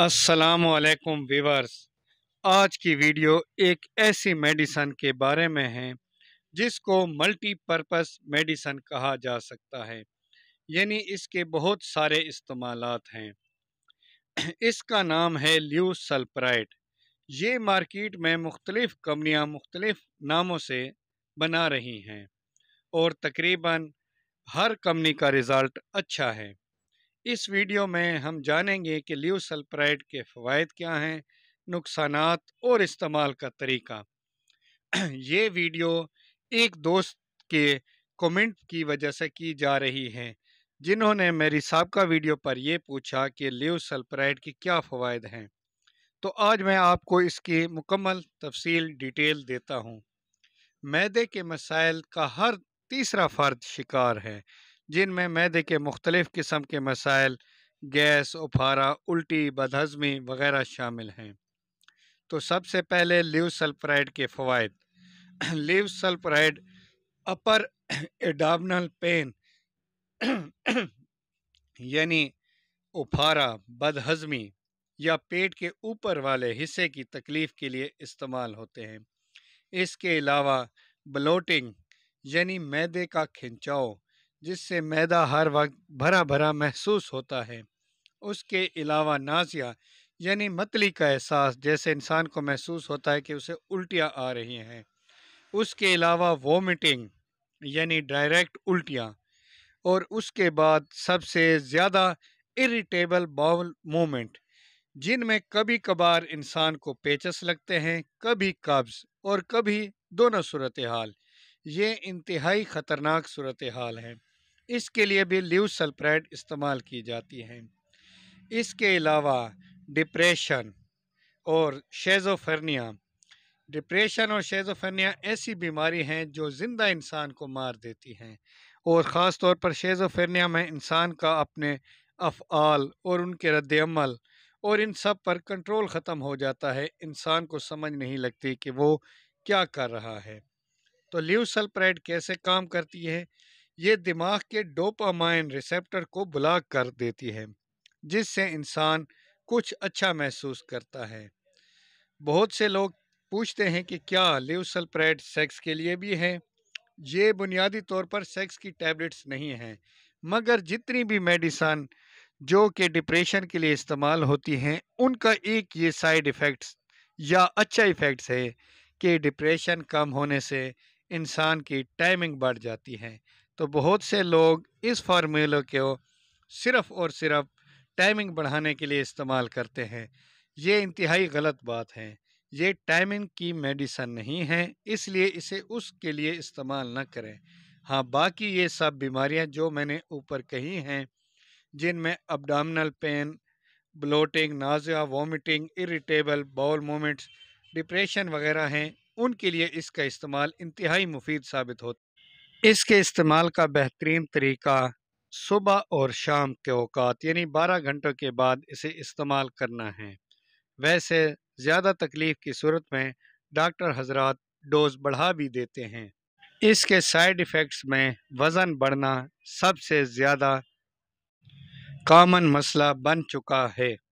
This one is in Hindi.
असलकुम वीवर्स आज की वीडियो एक ऐसी मेडिसन के बारे में है जिसको मल्टीपर्पस मेडिसन कहा जा सकता है यानी इसके बहुत सारे इस्तेमाल हैं इसका नाम है ल्यू सल्पराइट ये मार्केट में मुख्तलिफ़ कंपनियाँ मुख्तलिफ़ नामों से बना रही हैं और तकरीबन हर कंपनी का रिज़ल्ट अच्छा है इस वीडियो में हम जानेंगे कि ल्यूसल्प्राइड के फ़वाद क्या हैं नुकसान और इस्तेमाल का तरीका ये वीडियो एक दोस्त के कमेंट की वजह से की जा रही है जिन्होंने मेरी सबका वीडियो पर यह पूछा कि ल्यूसल्प्राइड के क्या फ़वाद हैं तो आज मैं आपको इसकी मुकम्मल तफसील डिटेल देता हूँ मैदे के मसाइल का हर तीसरा फ़र्द शिकार है जिनमें मैदे के मुख्तलिफ़ किस्म के मसाइल गैस उफारा उल्टी बदहजमी वगैरह शामिल हैं तो सबसे पहले लिव सल्फराइड के फ़वाद लिव सल्फराइड अपर एडामल पेन यानी उफारा बदहजमी या पेट के ऊपर वाले हिस्से की तकलीफ़ के लिए इस्तेमाल होते हैं इसके अलावा ब्लोटिंग यानी मैदे का खिंचाव जिससे मैदा हर वक्त भरा भरा महसूस होता है उसके अलावा नाजिया यानी मतली का एहसास जैसे इंसान को महसूस होता है कि उसे उल्टियाँ आ रही हैं उसके अलावा वोमिटिंग यानी डायरेक्ट उल्टियाँ और उसके बाद सबसे ज़्यादा इरिटेबल बाउल जिन जिनमें कभी कभार इंसान को पेचस लगते हैं कभी कब्ज़ और कभी दोनों सूरत हाल ये इंतहाई ख़तरनाक सूरत हाल है इसके लिए भी ल्यू सल्फ्राइड इस्तेमाल की जाती है इसके अलावा डिप्रेशन और शेज़ोफर्निया डिप्रेशन और शेज़ोफर्निया ऐसी बीमारी हैं जो ज़िंदा इंसान को मार देती हैं और ख़ास तौर पर शेज़ोफर्निया में इंसान का अपने अफआल और उनके रद्दमल और इन सब पर कंट्रोल ख़त्म हो जाता है इंसान को समझ नहीं लगती कि वो क्या कर रहा है तो ल्यू सल्फ्राइड कैसे काम करती है ये दिमाग के डोपामाइन रिसेप्टर को ब्लॉक कर देती है जिससे इंसान कुछ अच्छा महसूस करता है बहुत से लोग पूछते हैं कि क्या लिवसलप्रेड सेक्स के लिए भी है ये बुनियादी तौर पर सेक्स की टैबलेट्स नहीं हैं मगर जितनी भी मेडिसन जो कि डिप्रेशन के लिए इस्तेमाल होती हैं उनका एक ये साइड इफ़ेक्ट्स या अच्छा इफ़ेक्ट्स है कि डिप्रेशन कम होने से इंसान की टाइमिंग बढ़ जाती है तो बहुत से लोग इस फार्मूले को सिर्फ़ और सिर्फ टाइमिंग बढ़ाने के लिए इस्तेमाल करते हैं ये इंतहाई गलत बात है ये टाइमिंग की मेडिसन नहीं है इसलिए इसे उसके लिए इस्तेमाल न करें हाँ बाकी ये सब बीमारियां जो मैंने ऊपर कही हैं जिनमें abdominal pain bloating nausea vomiting irritable bowel movements depression वगैरह हैं उनके लिए इसका इस्तेमाल इंतहाई मुफीद साबित होता इसके इस्तेमाल का बेहतरीन तरीका सुबह और शाम के अवकात यानी 12 घंटों के बाद इसे इस्तेमाल करना है वैसे ज़्यादा तकलीफ़ की सूरत में डॉक्टर हजरत डोज बढ़ा भी देते हैं इसके साइड इफ़ेक्ट्स में वज़न बढ़ना सबसे ज़्यादा कामन मसला बन चुका है